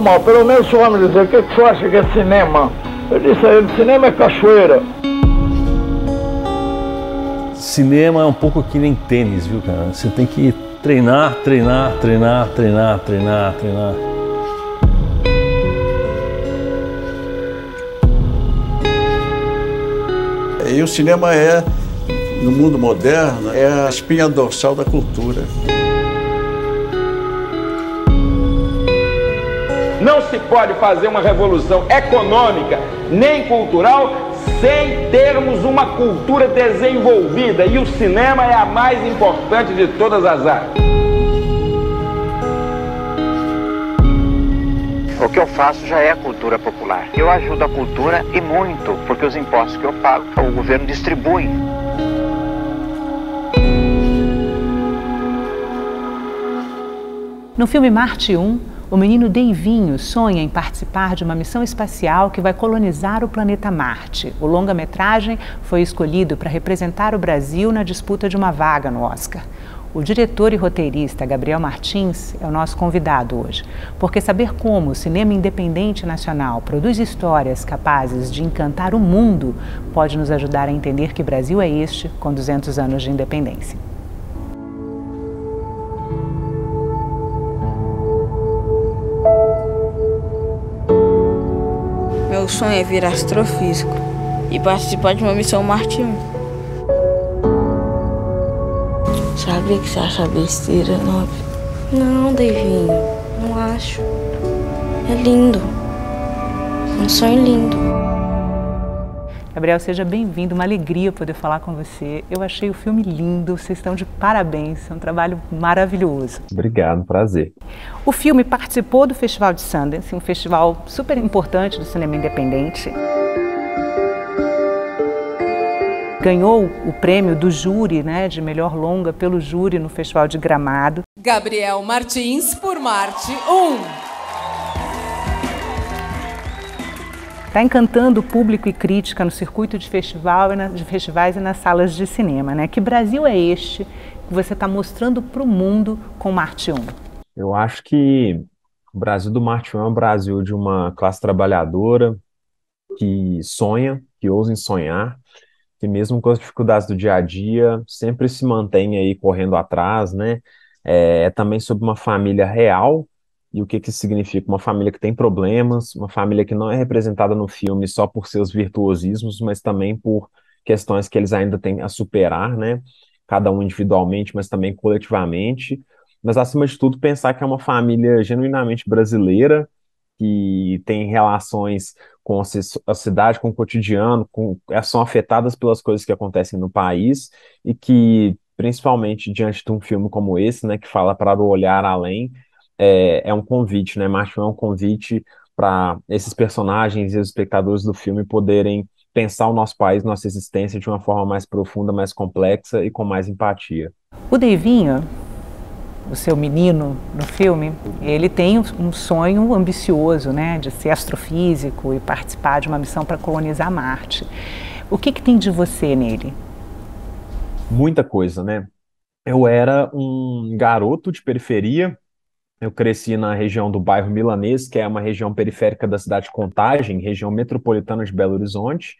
mal. Pelo menos o homem dizia, o que, que você acha que é cinema? Eu disse a ele, cinema é cachoeira. Cinema é um pouco que nem tênis, viu, cara? Você tem que treinar, treinar, treinar, treinar, treinar, treinar. E o cinema é, no mundo moderno, é a espinha dorsal da cultura. Não se pode fazer uma revolução econômica nem cultural sem termos uma cultura desenvolvida. E o cinema é a mais importante de todas as artes. O que eu faço já é a cultura popular. Eu ajudo a cultura e muito, porque os impostos que eu pago, o governo distribui. No filme Marte 1, o menino Deivinho sonha em participar de uma missão espacial que vai colonizar o planeta Marte. O longa-metragem foi escolhido para representar o Brasil na disputa de uma vaga no Oscar. O diretor e roteirista Gabriel Martins é o nosso convidado hoje, porque saber como o cinema independente nacional produz histórias capazes de encantar o mundo pode nos ajudar a entender que Brasil é este com 200 anos de independência. Meu sonho é vir astrofísico e participar de uma missão Marte 1. Sabe que você acha besteira, Nob? Não, Davinho, não acho. É lindo. Um sonho lindo. Gabriel, seja bem-vindo, uma alegria poder falar com você. Eu achei o filme lindo, vocês estão de parabéns, é um trabalho maravilhoso. Obrigado, prazer. O filme participou do Festival de Sundance, um festival super importante do cinema independente. Ganhou o prêmio do júri, né, de melhor longa pelo júri no Festival de Gramado. Gabriel Martins por Marte 1. está encantando público e crítica no circuito de, festival, na, de festivais e nas salas de cinema. Né? Que Brasil é este que você está mostrando para o mundo com Marte 1? Eu acho que o Brasil do Marte 1 é um Brasil de uma classe trabalhadora que sonha, que ousa em sonhar, que mesmo com as dificuldades do dia a dia, sempre se mantém aí correndo atrás, né? É, é também sobre uma família real, e o que, que significa uma família que tem problemas, uma família que não é representada no filme só por seus virtuosismos, mas também por questões que eles ainda têm a superar, né? Cada um individualmente, mas também coletivamente. Mas, acima de tudo, pensar que é uma família genuinamente brasileira, que tem relações com a cidade, com o cotidiano, com, é, são afetadas pelas coisas que acontecem no país e que, principalmente diante de um filme como esse, né, que fala para o olhar além, é, é um convite, né? Marshall é um convite para esses personagens e os espectadores do filme poderem pensar o nosso país, nossa existência de uma forma mais profunda, mais complexa e com mais empatia. O Devinho, o seu menino no filme, ele tem um sonho ambicioso, né, de ser astrofísico e participar de uma missão para colonizar Marte. O que, que tem de você nele? Muita coisa, né? Eu era um garoto de periferia eu cresci na região do bairro Milanês, que é uma região periférica da cidade de Contagem, região metropolitana de Belo Horizonte.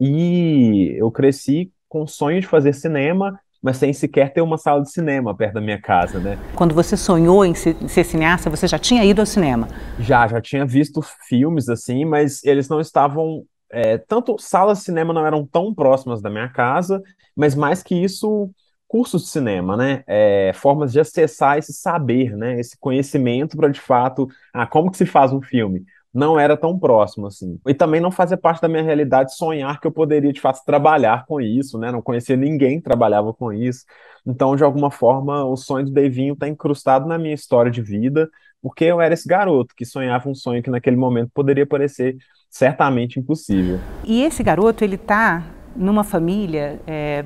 E eu cresci com o sonho de fazer cinema, mas sem sequer ter uma sala de cinema perto da minha casa, né? Quando você sonhou em ser cineasta, você já tinha ido ao cinema? Já, já tinha visto filmes assim, mas eles não estavam é, tanto salas de cinema não eram tão próximas da minha casa, mas mais que isso, cursos de cinema, né? É, formas de acessar esse saber, né? Esse conhecimento para de fato, ah, como que se faz um filme? Não era tão próximo assim. E também não fazia parte da minha realidade sonhar que eu poderia de fato trabalhar com isso, né? Não conhecia ninguém que trabalhava com isso. Então, de alguma forma, o sonho do Devinho está incrustado na minha história de vida, porque eu era esse garoto que sonhava um sonho que naquele momento poderia parecer certamente impossível. E esse garoto, ele está numa família é,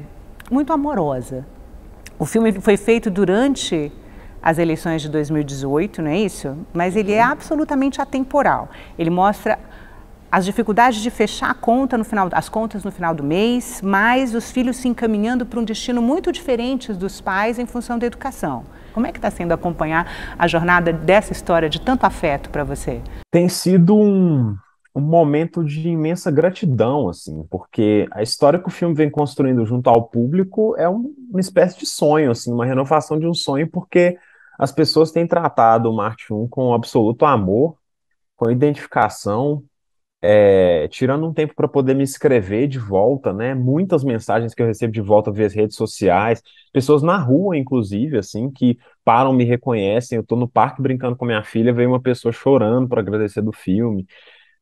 muito amorosa, o filme foi feito durante as eleições de 2018, não é isso? Mas ele é uhum. absolutamente atemporal. Ele mostra as dificuldades de fechar a conta no final, as contas no final do mês, mais os filhos se encaminhando para um destino muito diferente dos pais em função da educação. Como é que está sendo acompanhar a jornada dessa história de tanto afeto para você? Tem sido um, um momento de imensa gratidão, assim, porque a história que o filme vem construindo junto ao público é um, uma espécie de sonho, assim, uma renovação de um sonho, porque as pessoas têm tratado o Marte 1 com absoluto amor, com identificação, é, tirando um tempo para poder me escrever de volta, né? Muitas mensagens que eu recebo de volta via redes sociais, pessoas na rua, inclusive, assim, que param, me reconhecem. Eu estou no parque brincando com minha filha, veio uma pessoa chorando para agradecer do filme.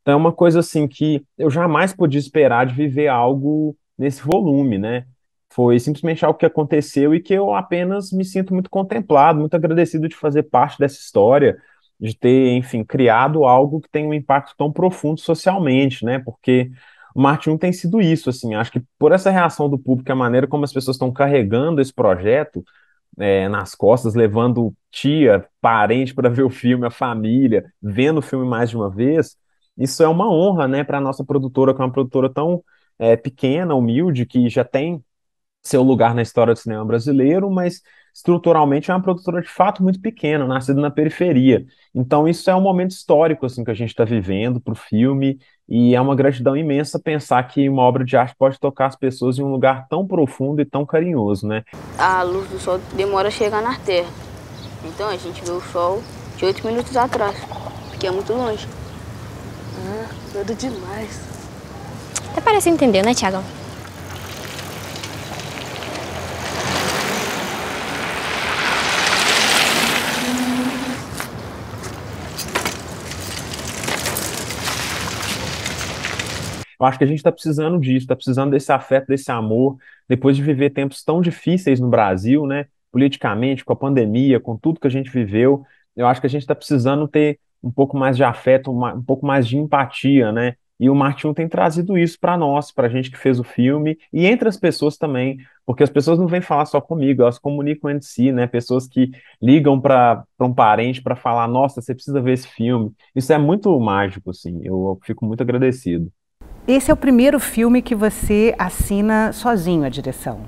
Então é uma coisa assim que eu jamais podia esperar de viver algo nesse volume, né? Foi simplesmente algo que aconteceu e que eu apenas me sinto muito contemplado, muito agradecido de fazer parte dessa história, de ter, enfim, criado algo que tem um impacto tão profundo socialmente, né? Porque o Martin tem sido isso, assim, acho que por essa reação do público, a maneira como as pessoas estão carregando esse projeto é, nas costas, levando tia, parente para ver o filme, a família, vendo o filme mais de uma vez, isso é uma honra, né, para a nossa produtora, que é uma produtora tão é, pequena, humilde, que já tem seu lugar na história do cinema brasileiro, mas estruturalmente é uma produtora de fato muito pequena, nascida na periferia. Então isso é um momento histórico assim que a gente está vivendo para o filme e é uma gratidão imensa pensar que uma obra de arte pode tocar as pessoas em um lugar tão profundo e tão carinhoso, né? A luz do sol demora a chegar na Terra, então a gente vê o sol de oito minutos atrás, porque é muito longe. Doido demais. Até parece entender, né, Thiago? Eu acho que a gente está precisando disso, está precisando desse afeto, desse amor, depois de viver tempos tão difíceis no Brasil, né? Politicamente, com a pandemia, com tudo que a gente viveu, eu acho que a gente está precisando ter um pouco mais de afeto, uma, um pouco mais de empatia, né? E o Martinho tem trazido isso para nós, para a gente que fez o filme, e entre as pessoas também, porque as pessoas não vêm falar só comigo, elas comunicam entre si, né? Pessoas que ligam para um parente para falar: nossa, você precisa ver esse filme. Isso é muito mágico, assim, eu fico muito agradecido. Esse é o primeiro filme que você assina sozinho a direção.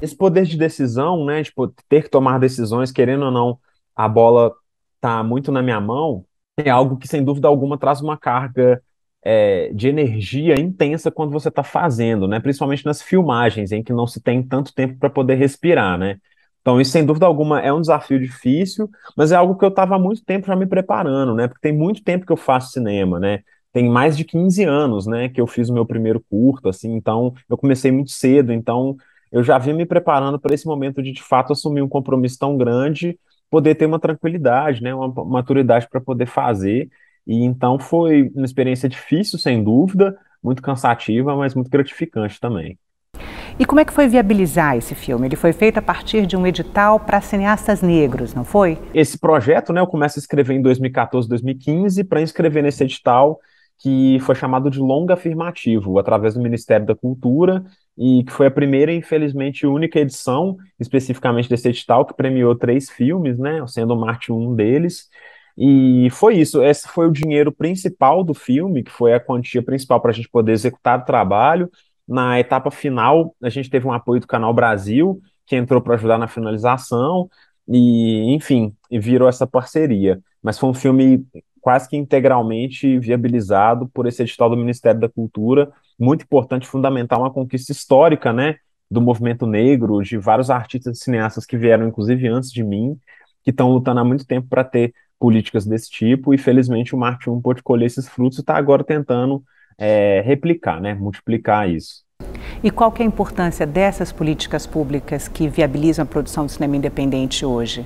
Esse poder de decisão, né? Tipo, ter que tomar decisões, querendo ou não, a bola tá muito na minha mão é algo que, sem dúvida alguma, traz uma carga é, de energia intensa quando você está fazendo, né? Principalmente nas filmagens, em que não se tem tanto tempo para poder respirar, né? Então, isso, sem dúvida alguma, é um desafio difícil, mas é algo que eu estava há muito tempo já me preparando, né? Porque tem muito tempo que eu faço cinema, né? Tem mais de 15 anos, né, que eu fiz o meu primeiro curto, assim, então eu comecei muito cedo, então eu já vinha me preparando para esse momento de, de fato, assumir um compromisso tão grande poder ter uma tranquilidade, né, uma maturidade para poder fazer. E então foi uma experiência difícil, sem dúvida, muito cansativa, mas muito gratificante também. E como é que foi viabilizar esse filme? Ele foi feito a partir de um edital para cineastas negros, não foi? Esse projeto, né, eu começo a escrever em 2014, 2015, para inscrever nesse edital que foi chamado de longa afirmativo, através do Ministério da Cultura, e que foi a primeira, infelizmente, única edição, especificamente desse edital, que premiou três filmes, né, sendo o Marte um deles, e foi isso, esse foi o dinheiro principal do filme, que foi a quantia principal para a gente poder executar o trabalho, na etapa final, a gente teve um apoio do Canal Brasil, que entrou para ajudar na finalização, e enfim, virou essa parceria. Mas foi um filme quase que integralmente viabilizado por esse edital do Ministério da Cultura, muito importante, fundamental, uma conquista histórica, né, do movimento negro, de vários artistas e cineastas que vieram, inclusive, antes de mim, que estão lutando há muito tempo para ter políticas desse tipo, e felizmente o Marte 1 pôde colher esses frutos e está agora tentando é, replicar, né, multiplicar isso. E qual que é a importância dessas políticas públicas que viabilizam a produção do cinema independente hoje?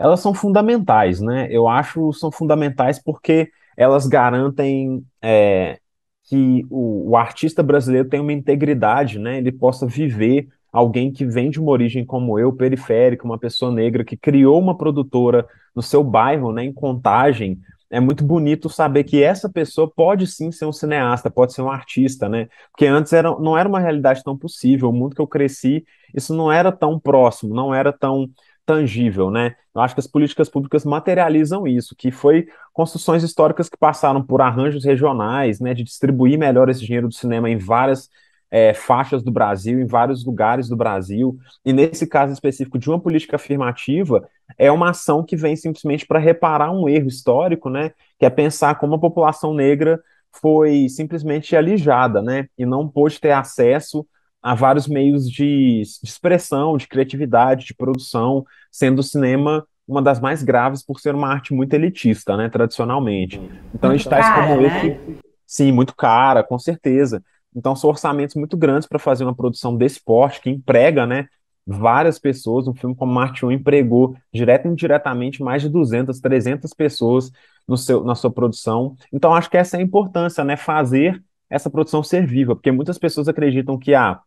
elas são fundamentais, né? Eu acho que são fundamentais porque elas garantem é, que o, o, artista brasileiro tenha uma integridade, né? Ele possa viver alguém que vem de uma origem como eu, periférica, uma pessoa negra que criou uma produtora no seu bairro, né? Em Contagem, é muito bonito saber que essa pessoa pode sim ser um cineasta, pode ser um artista, né? Porque antes era, não era uma realidade tão possível. O mundo que eu cresci, isso não era tão próximo, não era tão tangível, né? Eu acho que as políticas públicas materializam isso, que foi construções históricas que passaram por arranjos regionais, né, de distribuir melhor esse dinheiro do cinema em várias é, faixas do Brasil, em vários lugares do Brasil, e nesse caso específico de uma política afirmativa, é uma ação que vem simplesmente para reparar um erro histórico, né, que é pensar como a população negra foi simplesmente alijada, né, e não pôde ter acesso a vários meios de, de expressão, de criatividade, de produção, sendo o cinema uma das mais graves por ser uma arte muito elitista, né, tradicionalmente. Então muito a gente cara, como né? esse, sim, muito cara, com certeza. Então são orçamentos muito grandes para fazer uma produção desse porte que emprega, né, várias pessoas, um filme como Marte empregou direto e indiretamente mais de 200, 300 pessoas no seu, na sua produção. Então acho que essa é a importância, né, fazer essa produção ser viva, porque muitas pessoas acreditam que ah,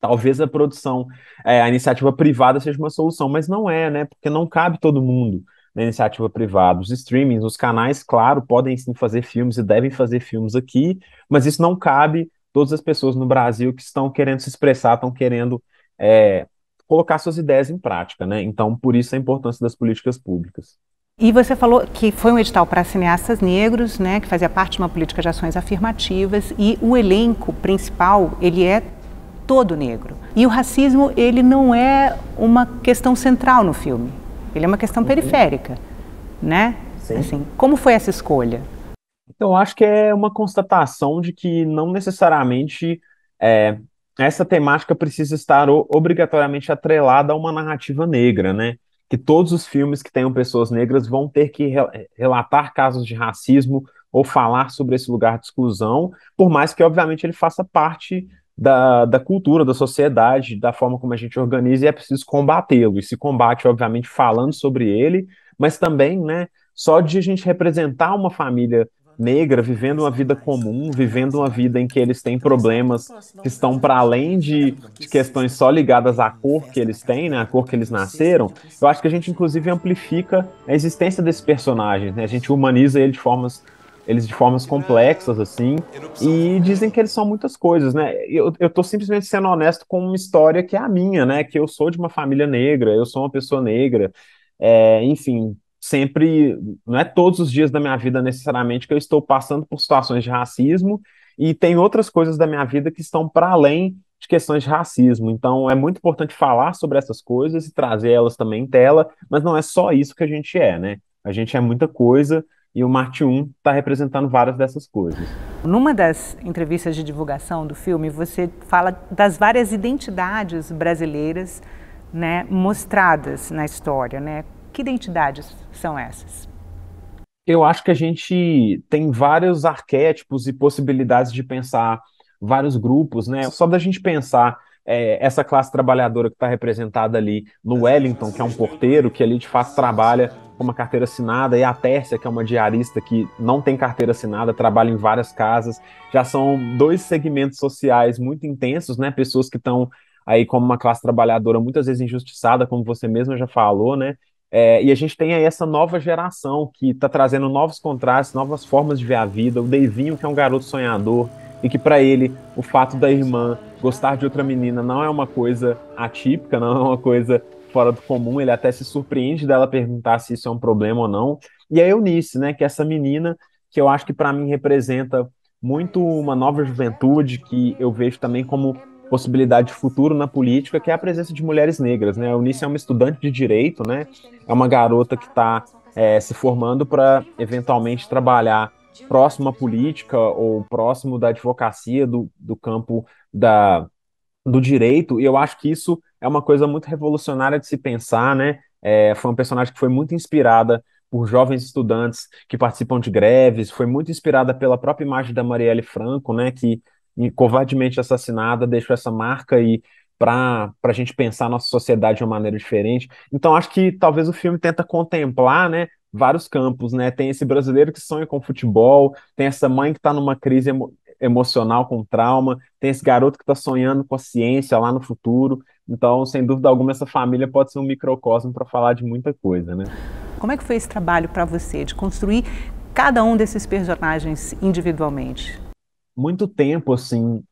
Talvez a produção, é, a iniciativa privada seja uma solução, mas não é, né? Porque não cabe todo mundo na iniciativa privada. Os streamings, os canais, claro, podem sim fazer filmes e devem fazer filmes aqui, mas isso não cabe todas as pessoas no Brasil que estão querendo se expressar, estão querendo é, colocar suas ideias em prática, né? Então, por isso a importância das políticas públicas. E você falou que foi um edital para cineastas negros, né, que fazia parte de uma política de ações afirmativas, e o elenco principal, ele é todo negro. E o racismo, ele não é uma questão central no filme. Ele é uma questão uhum. periférica, né? Sim. Assim, como foi essa escolha? Então, acho que é uma constatação de que não necessariamente é, essa temática precisa estar obrigatoriamente atrelada a uma narrativa negra, né? Que todos os filmes que tenham pessoas negras vão ter que re é, relatar casos de racismo ou falar sobre esse lugar de exclusão, por mais que, obviamente, ele faça parte da, da cultura, da sociedade, da forma como a gente organiza, e é preciso combatê-lo. E se combate, obviamente, falando sobre ele, mas também, né, só de a gente representar uma família negra vivendo uma vida comum, vivendo uma vida em que eles têm problemas que estão para além de, de, questões só ligadas à cor que eles têm, né, à cor que eles nasceram. Eu acho que a gente inclusive amplifica a existência desses personagens, né? A gente humaniza ele de formas eles de formas complexas, assim, e dizem que eles são muitas coisas, né? Eu, eu tô simplesmente sendo honesto com uma história que é a minha, né? Que eu sou de uma família negra, eu sou uma pessoa negra, é, enfim, sempre, não é todos os dias da minha vida necessariamente que eu estou passando por situações de racismo, e tem outras coisas da minha vida que estão para além de questões de racismo. Então é muito importante falar sobre essas coisas e trazer elas também em tela, mas não é só isso que a gente é, né? A gente é muita coisa e o Marte 1 está representando várias dessas coisas. Numa das entrevistas de divulgação do filme, você fala das várias identidades brasileiras né, mostradas na história. Né? Que identidades são essas? Eu acho que a gente tem vários arquétipos e possibilidades de pensar vários grupos, né? Só da gente pensar é, essa classe trabalhadora que está representada ali no Wellington, que é um porteiro, que ali de fato trabalha com uma carteira assinada, e a Tércia, que é uma diarista que não tem carteira assinada, trabalha em várias casas. Já são dois segmentos sociais muito intensos, né? Pessoas que estão aí como uma classe trabalhadora muitas vezes injustiçada, como você mesma já falou, né? É, e a gente tem aí essa nova geração que está trazendo novos contrastes, novas formas de ver a vida. O Deivinho, que é um garoto sonhador, e que para ele o fato da irmã gostar de outra menina não é uma coisa atípica, não é uma coisa fora do comum, ele até se surpreende dela perguntar se isso é um problema ou não. E a é Eunice, né, que é essa menina que eu acho que para mim representa muito uma nova juventude que eu vejo também como possibilidade de futuro na política, que é a presença de mulheres negras, né? A Eunice é uma estudante de direito, né? É uma garota que está é, se formando para eventualmente trabalhar próximo à política ou próximo da advocacia do, do campo da, do direito, e eu acho que isso é uma coisa muito revolucionária de se pensar, né? É, foi um personagem que foi muito inspirada por jovens estudantes que participam de greves, foi muito inspirada pela própria imagem da Marielle Franco, né? Que covardemente assassinada deixou essa marca aí para a gente pensar a nossa sociedade de uma maneira diferente. Então acho que talvez o filme tenta contemplar, né? vários campos, né? Tem esse brasileiro que sonha com futebol, tem essa mãe que está numa crise emocional com trauma, tem esse garoto que está sonhando com a ciência lá no futuro. Então, sem dúvida alguma, essa família pode ser um microcosmo para falar de muita coisa, né? Como é que foi esse trabalho para você de construir cada um desses personagens individualmente? Muito tempo, assim,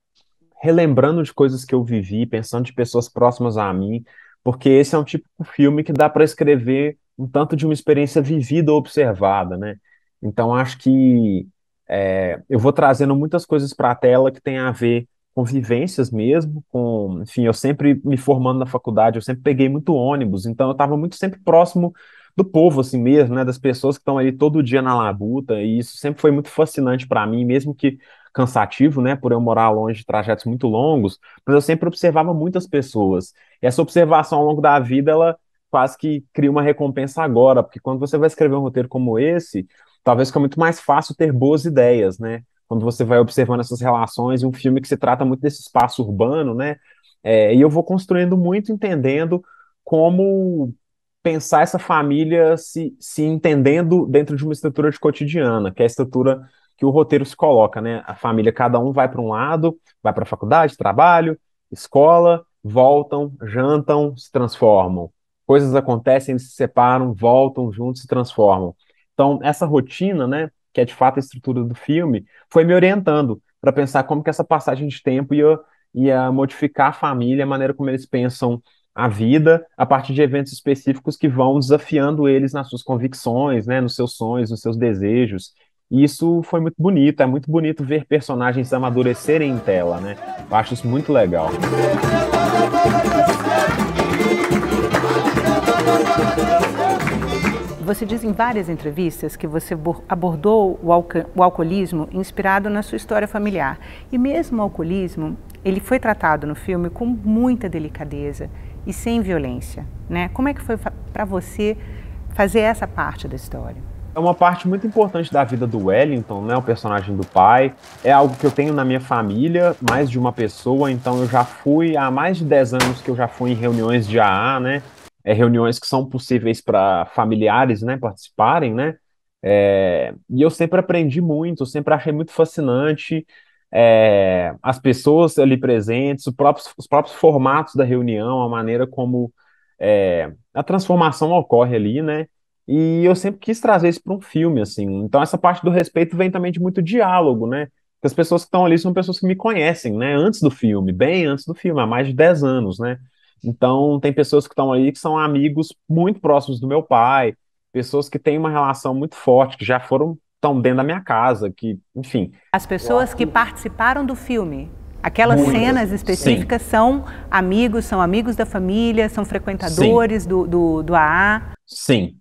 relembrando de coisas que eu vivi, pensando de pessoas próximas a mim, porque esse é um tipo de filme que dá para escrever um tanto de uma experiência vivida ou observada, né? Então acho que é, eu vou trazendo muitas coisas para a tela que tem a ver com vivências mesmo, com, enfim, eu sempre me formando na faculdade, eu sempre peguei muito ônibus, então eu estava muito sempre próximo do povo assim mesmo, né, das pessoas que estão ali todo dia na labuta, e isso sempre foi muito fascinante para mim, mesmo que cansativo, né, por eu morar longe de trajetos muito longos, mas eu sempre observava muitas pessoas. E essa observação ao longo da vida, ela quase que cria uma recompensa agora, porque quando você vai escrever um roteiro como esse, talvez fica muito mais fácil ter boas ideias, né? Quando você vai observando essas relações, um filme que se trata muito desse espaço urbano, né? É, e eu vou construindo muito, entendendo como pensar essa família se, se entendendo dentro de uma estrutura de cotidiana, que é a estrutura que o roteiro se coloca, né? A família, cada um vai para um lado, vai para a faculdade, trabalho, escola, voltam, jantam, se transformam. Coisas acontecem, eles se separam, voltam juntos, se transformam. Então, essa rotina, né, que é de fato a estrutura do filme, foi me orientando para pensar como que essa passagem de tempo ia, ia modificar a família, a maneira como eles pensam a vida, a partir de eventos específicos que vão desafiando eles nas suas convicções, né, nos seus sonhos, nos seus desejos. E isso foi muito bonito, é muito bonito ver personagens amadurecerem em tela, né? Eu acho isso muito legal. Você diz em várias entrevistas que você abordou o, alco o alcoolismo inspirado na sua história familiar. E mesmo o alcoolismo, ele foi tratado no filme com muita delicadeza e sem violência. Né? Como é que foi para você fazer essa parte da história? É uma parte muito importante da vida do Wellington, né? O personagem do pai. É algo que eu tenho na minha família, mais de uma pessoa, então eu já fui, há mais de 10 anos que eu já fui em reuniões de AA, né? é, reuniões que são possíveis para familiares né, participarem, né? É, e eu sempre aprendi muito, eu sempre achei muito fascinante é, as pessoas ali presentes, os próprios, os próprios formatos da reunião, a maneira como é, a transformação ocorre ali, né? E eu sempre quis trazer isso para um filme, assim. Então essa parte do respeito vem também de muito diálogo, né? Porque as pessoas que estão ali são pessoas que me conhecem, né? Antes do filme, bem antes do filme, há mais de 10 anos, né? Então, tem pessoas que estão aí que são amigos muito próximos do meu pai, pessoas que têm uma relação muito forte, que já foram estão dentro da minha casa, que, enfim. As pessoas que participaram do filme, aquelas cenas específicas, Sim. são amigos, são amigos da família, são frequentadores do, do, do AA? Sim.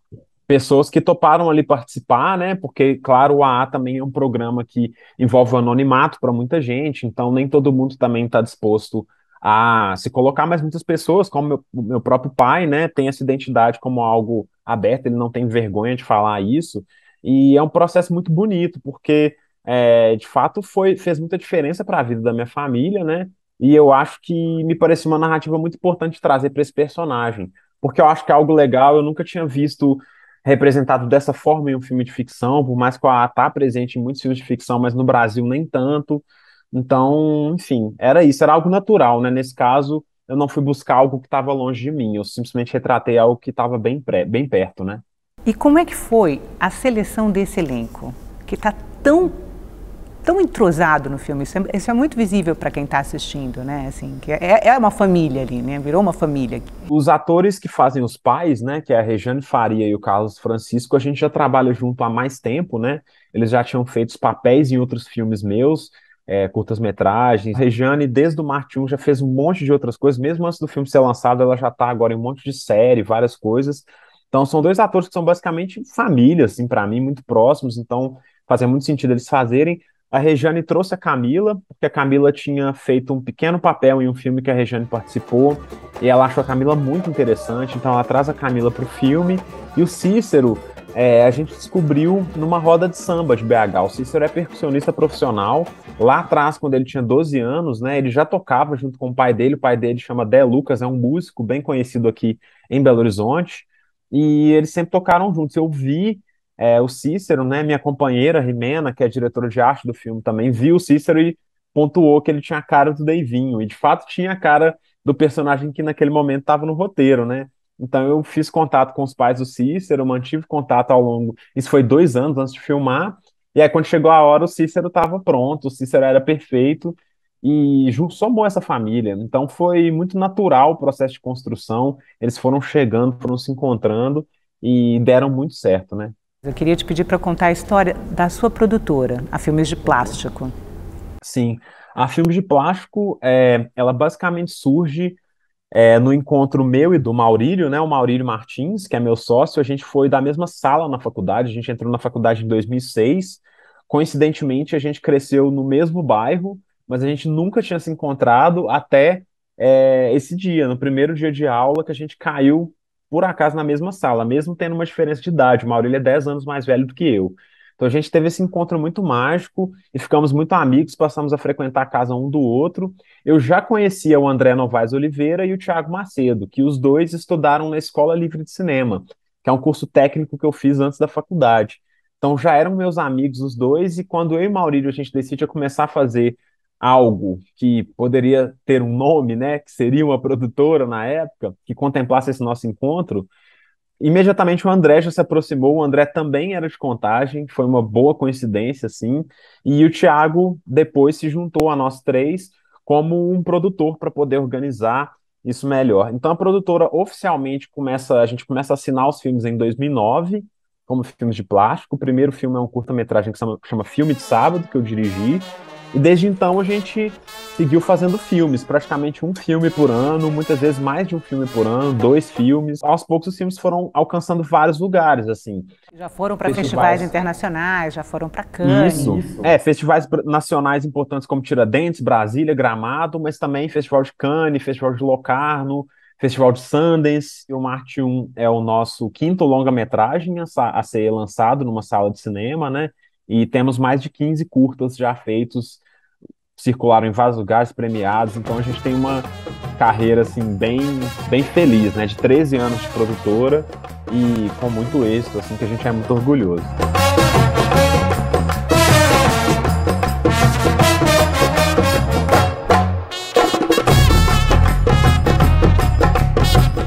Pessoas que toparam ali participar, né? Porque, claro, o AA também é um programa que envolve o anonimato para muita gente, então nem todo mundo também está disposto a se colocar, mas muitas pessoas, como meu, meu próprio pai, né, tem essa identidade como algo aberto, ele não tem vergonha de falar isso, e é um processo muito bonito, porque é, de fato foi, fez muita diferença para a vida da minha família, né, e eu acho que me parece uma narrativa muito importante trazer para esse personagem, porque eu acho que é algo legal, eu nunca tinha visto representado dessa forma em um filme de ficção, por mais que ela está presente em muitos filmes de ficção, mas no Brasil nem tanto. Então, enfim, era isso, era algo natural, né? Nesse caso, eu não fui buscar algo que estava longe de mim, eu simplesmente retratei algo que estava bem, pré, bem perto, né? E como é que foi a seleção desse elenco, que está tão tão entrosado no filme. Isso é, isso é muito visível para quem está assistindo, né? Assim, que é, é, uma família ali, né? Virou uma família. Os atores que fazem os pais, né? Que é a Rejane Faria e o Carlos Francisco, a gente já trabalha junto há mais tempo, né? Eles já tinham feito os papéis em outros filmes meus é, curtas-metragens. Regiane, desde o Marte 1, já fez um monte de outras coisas, mesmo antes do filme ser lançado, ela já está agora em um monte de série, várias coisas. Então, são dois atores que são basicamente família, assim, para mim, muito próximos, então fazia muito sentido eles fazerem. A Regiane trouxe a Camila, porque a Camila tinha feito um pequeno papel em um filme que a Regiane participou, e ela achou a Camila muito interessante, então ela traz a Camila para o filme. E o Cícero, é, a gente descobriu numa roda de samba de BH. O Cícero é percussionista profissional. Lá atrás, quando ele tinha 12 anos, né, ele já tocava junto com o pai dele. O pai dele chama Dé Lucas, é um músico bem conhecido aqui em Belo Horizonte. E eles sempre tocaram juntos. Eu vi é, o Cícero, né, minha companheira Rimena, que é diretora de arte do filme também, viu o Cícero e pontuou que ele tinha a cara do Deivinho. E de fato tinha a cara do personagem que naquele momento estava no roteiro, né? Então eu fiz contato com os pais do Cícero, mantive contato ao longo. Isso foi dois anos antes de filmar. E aí, quando chegou a hora, o Cícero estava pronto, o Cícero era perfeito e somou essa família. Então foi muito natural o processo de construção. Eles foram chegando, foram se encontrando e deram muito certo, né? Eu queria te pedir para contar a história da sua produtora, a Filmes de Plástico. Sim, a Filmes de Plástico, é, ela basicamente surge é, no encontro meu e do Maurílio, né, o Maurílio Martins, que é meu sócio, a gente foi da mesma sala na faculdade, a gente entrou na faculdade em 2006, coincidentemente a gente cresceu no mesmo bairro, mas a gente nunca tinha se encontrado até é, esse dia, no primeiro dia de aula que a gente caiu por acaso na mesma sala, mesmo tendo uma diferença de idade, o Maurílio é 10 anos mais velho do que eu. Então a gente teve esse encontro muito mágico e ficamos muito amigos, passamos a frequentar a casa um do outro. Eu já conhecia o André Novaes Oliveira e o Tiago Macedo, que os dois estudaram na Escola Livre de Cinema, que é um curso técnico que eu fiz antes da faculdade. Então já eram meus amigos os dois, e quando eu e Maurílio a gente decidiu começar a fazer algo que poderia ter um nome, né, que seria uma produtora na época, que contemplasse esse nosso encontro, imediatamente o André já se aproximou, o André também era de contagem, foi uma boa coincidência, assim, e o Thiago depois se juntou a nós três como um produtor para poder organizar isso melhor. Então a produtora oficialmente começa, a gente começa a assinar os filmes em 2009, como filmes de plástico. O primeiro filme é um curta-metragem que chama Filme de Sábado, que eu dirigi, e desde então a gente seguiu fazendo filmes, praticamente um filme por ano, muitas vezes mais de um filme por ano, dois filmes. Aos poucos os filmes foram alcançando vários lugares, assim. Já foram para festivais... festivais... internacionais, já foram para Cannes. Isso. Isso. É, festivais nacionais importantes como Tiradentes, Brasília, Gramado, mas também Festival de Cannes, Festival de Locarno, Festival de Sundance. E o Marte 1 é o nosso quinto longa-metragem a, a ser lançado numa sala de cinema, né? E temos mais de 15 curtas já feitos, circularam em vários lugares, premiados. Então a gente tem uma carreira assim bem, bem feliz, né? De 13 anos de produtora e com muito êxito, assim que a gente é muito orgulhoso.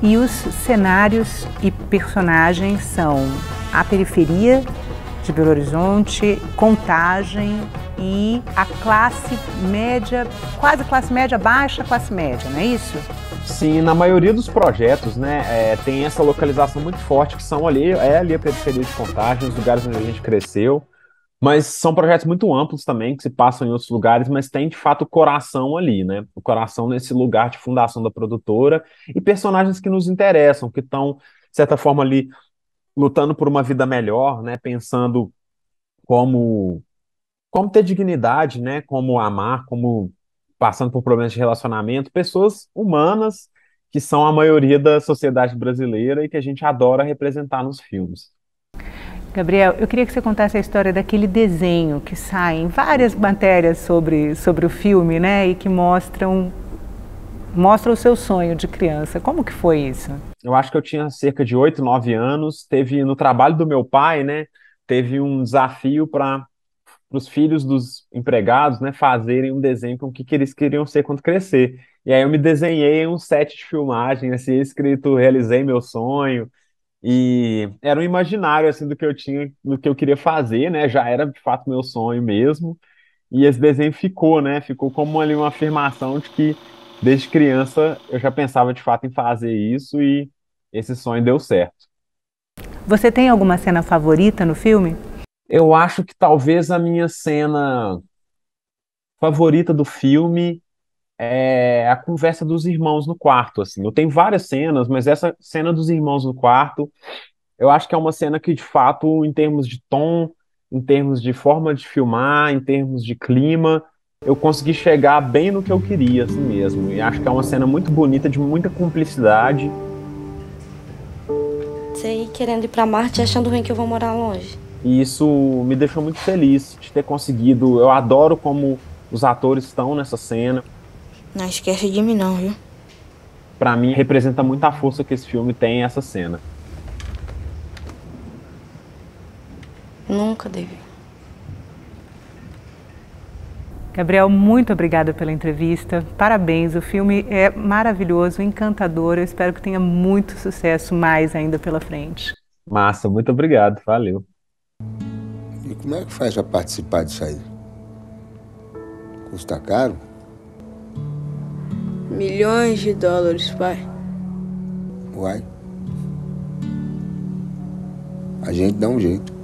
E os cenários e personagens são a periferia de Belo Horizonte, Contagem e a classe média, quase classe média baixa, classe média, não é isso? Sim, na maioria dos projetos, né, é, tem essa localização muito forte que são ali, é ali a periferia de Contagem, os lugares onde a gente cresceu, mas são projetos muito amplos também, que se passam em outros lugares, mas tem de fato o coração ali, né? O coração nesse lugar de fundação da produtora e personagens que nos interessam, que estão, de certa forma, ali lutando por uma vida melhor, né? Pensando como como ter dignidade, né? Como amar, como passando por problemas de relacionamento, pessoas humanas que são a maioria da sociedade brasileira e que a gente adora representar nos filmes. Gabriel, eu queria que você contasse a história daquele desenho que sai em várias matérias sobre, sobre o filme, né? E que mostram mostra o seu sonho de criança. Como que foi isso? eu acho que eu tinha cerca de 8, 9 anos, teve no trabalho do meu pai, né, teve um desafio para os filhos dos empregados, né, fazerem um desenho com o que, que eles queriam ser quando crescer. E aí eu me desenhei um set de filmagem, assim, escrito realizei meu sonho, e era um imaginário assim do que eu tinha, do que eu queria fazer, né? Já era de fato meu sonho mesmo. E esse desenho ficou, né? Ficou como ali uma afirmação de que desde criança eu já pensava de fato em fazer isso e esse sonho deu certo. Você tem alguma cena favorita no filme? Eu acho que talvez a minha cena favorita do filme é a conversa dos irmãos no quarto, assim. Eu tenho várias cenas, mas essa cena dos irmãos no quarto, eu acho que é uma cena que de fato, em termos de tom, em termos de forma de filmar, em termos de clima, eu consegui chegar bem no que eu queria, assim mesmo. E acho que é uma cena muito bonita, de muita cumplicidade. Você ir querendo ir pra Marte achando ruim que eu vou morar longe. E isso me deixou muito feliz de ter conseguido. Eu adoro como os atores estão nessa cena. Não esquece de mim, não, viu? Pra mim, representa muita força que esse filme tem essa cena. Nunca, David. Gabriel, muito obrigada pela entrevista. Parabéns, o filme é maravilhoso, encantador. Eu espero que tenha muito sucesso mais ainda pela frente. Massa, muito obrigado, valeu. E como é que faz para participar disso aí? Custa caro? Milhões de dólares, pai. Uai. A gente dá um jeito.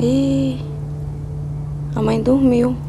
E a mãe dormiu.